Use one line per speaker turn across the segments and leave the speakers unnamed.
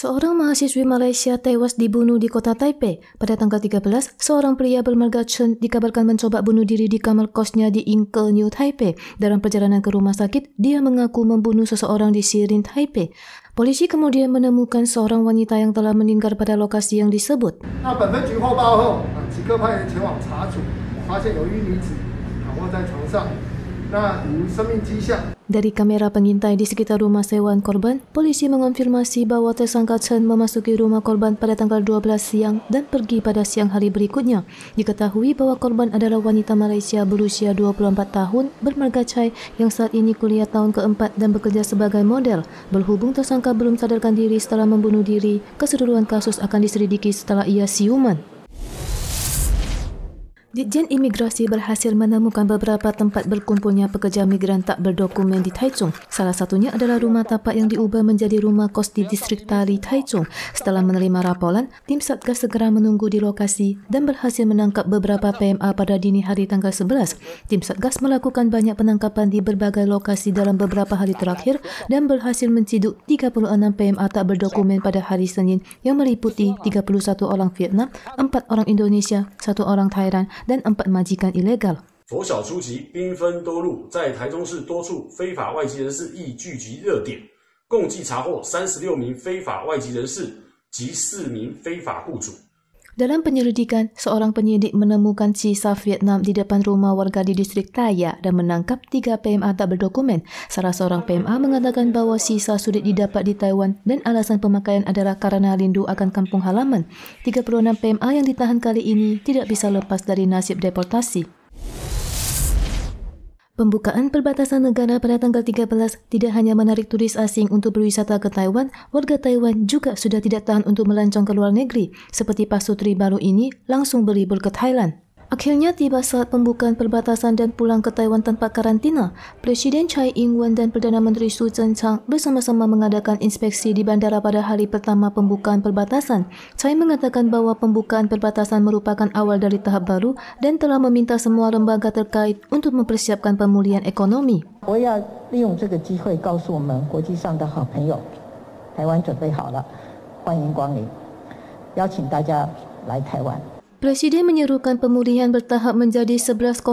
Seorang mahasiswi Malaysia tewas dibunuh di kota Taipei. Pada tanggal 13, seorang pria bermarga Chen dikabarkan mencoba bunuh diri di kamar kosnya di Ingkel, New Taipei. Dalam perjalanan ke rumah sakit, dia mengaku membunuh seseorang di Sirin, Taipei. Polisi kemudian menemukan seorang wanita yang telah meninggal pada lokasi yang disebut. Nah, dari kamera pengintai di sekitar rumah sewaan korban, polisi mengonfirmasi bahwa tersangka Chen memasuki rumah korban pada tanggal 12 siang dan pergi pada siang hari berikutnya. Diketahui bahwa korban adalah wanita Malaysia berusia 24 tahun, bermarga Chai, yang saat ini kuliah tahun keempat dan bekerja sebagai model. Berhubung tersangka belum sadarkan diri setelah membunuh diri, keseluruhan kasus akan diselidiki setelah ia siuman. Ditjen Imigrasi berhasil menemukan beberapa tempat berkumpulnya pekerja migran tak berdokumen di Taichung. Salah satunya adalah rumah tapak yang diubah menjadi rumah kos di distrik Tali Taichung. Setelah menerima rapolan, tim Satgas segera menunggu di lokasi dan berhasil menangkap beberapa PMA pada dini hari tanggal 11. Tim Satgas melakukan banyak penangkapan di berbagai lokasi dalam beberapa hari terakhir dan berhasil menciduk 36 PMA tak berdokumen pada hari Senin yang meliputi 31 orang Vietnam, 4 orang Indonesia, 1 orang Thailand, then i'm b a t m a j i g a e i l e g a l 拂晓出击兵分多路在台中市多处非法外籍人士亦聚集热点共计查获三十六名非法外籍人士及四名非法雇主 Dalam penyelidikan, seorang penyidik menemukan sisa Vietnam di depan rumah warga di distrik Taya dan menangkap tiga PMA tak berdokumen. Salah seorang PMA mengatakan bahwa sisa sulit didapat di Taiwan dan alasan pemakaian adalah karena rindu akan kampung halaman. 36 PMA yang ditahan kali ini tidak bisa lepas dari nasib deportasi. Pembukaan perbatasan negara pada tanggal 13 tidak hanya menarik turis asing untuk berwisata ke Taiwan, warga Taiwan juga sudah tidak tahan untuk melancong ke luar negeri, seperti Pak Sutri baru ini langsung berlibur ke Thailand. Akhirnya tiba saat pembukaan perbatasan dan pulang ke Taiwan tanpa karantina, Presiden Chai Ing-wen dan Perdana Menteri Su Chen Chang bersama-sama mengadakan inspeksi di bandara pada hari pertama pembukaan perbatasan. Chai mengatakan bahawa pembukaan perbatasan merupakan awal dari tahap baru dan telah meminta semua lembaga terkait untuk mempersiapkan pemulihan ekonomi. Saya ingin menggunakan kesempatan untuk memberitahu teman-teman Taiwan sudah siap. Selamat datang. Saya mengundang Taiwan. Presiden menyerukan pemulihan bertahap menjadi 11,86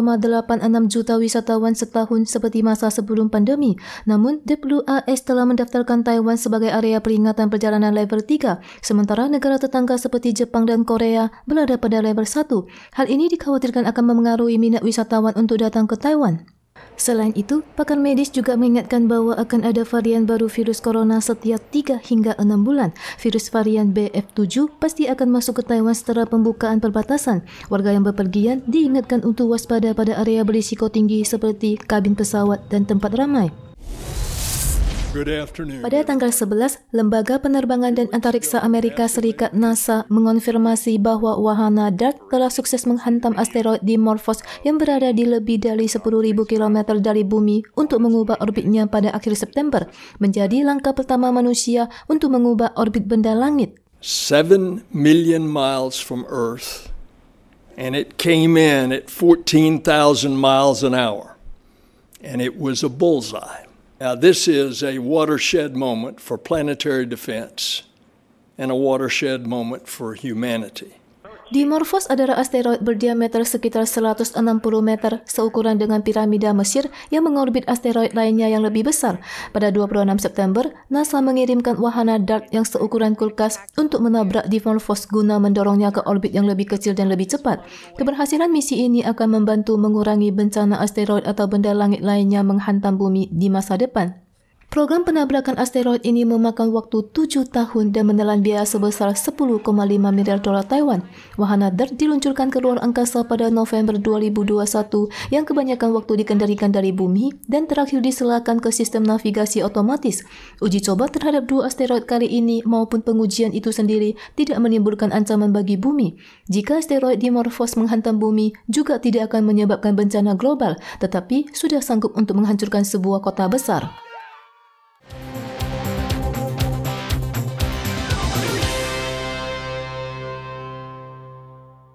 juta wisatawan setahun seperti masa sebelum pandemi. Namun, WAS telah mendaftarkan Taiwan sebagai area peringatan perjalanan level 3, sementara negara tetangga seperti Jepang dan Korea berada pada level 1. Hal ini dikhawatirkan akan memengaruhi minat wisatawan untuk datang ke Taiwan. Selain itu, pakar medis juga mengingatkan bahwa akan ada varian baru virus corona setiap 3 hingga 6 bulan. Virus varian BF7 pasti akan masuk ke Taiwan setelah pembukaan perbatasan. Warga yang bepergian diingatkan untuk waspada pada area berisiko tinggi seperti kabin pesawat dan tempat ramai. Pada tanggal 11, Lembaga Penerbangan dan Antariksa Amerika Serikat NASA mengonfirmasi bahwa wahana DART telah sukses menghantam asteroid Dimorphos yang berada di lebih dari 10.000 km dari bumi untuk mengubah orbitnya pada akhir September, menjadi langkah pertama manusia untuk mengubah orbit benda langit. 7 million miles from Earth and it came in at 14,000 miles an hour and it was a bullseye. Now, this is a watershed moment for planetary defense and a watershed moment for humanity. Dimorphos adalah asteroid berdiameter sekitar 160 meter seukuran dengan piramida Mesir yang mengorbit asteroid lainnya yang lebih besar. Pada 26 September, NASA mengirimkan wahana DART yang seukuran kulkas untuk menabrak Dimorphos guna mendorongnya ke orbit yang lebih kecil dan lebih cepat. Keberhasilan misi ini akan membantu mengurangi bencana asteroid atau benda langit lainnya menghantam bumi di masa depan. Program penabrakan asteroid ini memakan waktu 7 tahun dan menelan biaya sebesar 10,5 miliar dolar Taiwan. Wahana DART diluncurkan ke luar angkasa pada November 2021 yang kebanyakan waktu dikendalikan dari bumi dan terakhir diselakan ke sistem navigasi otomatis. Uji coba terhadap dua asteroid kali ini maupun pengujian itu sendiri tidak menimbulkan ancaman bagi bumi. Jika asteroid Dimorphos menghantam bumi juga tidak akan menyebabkan bencana global, tetapi sudah sanggup untuk menghancurkan sebuah kota besar.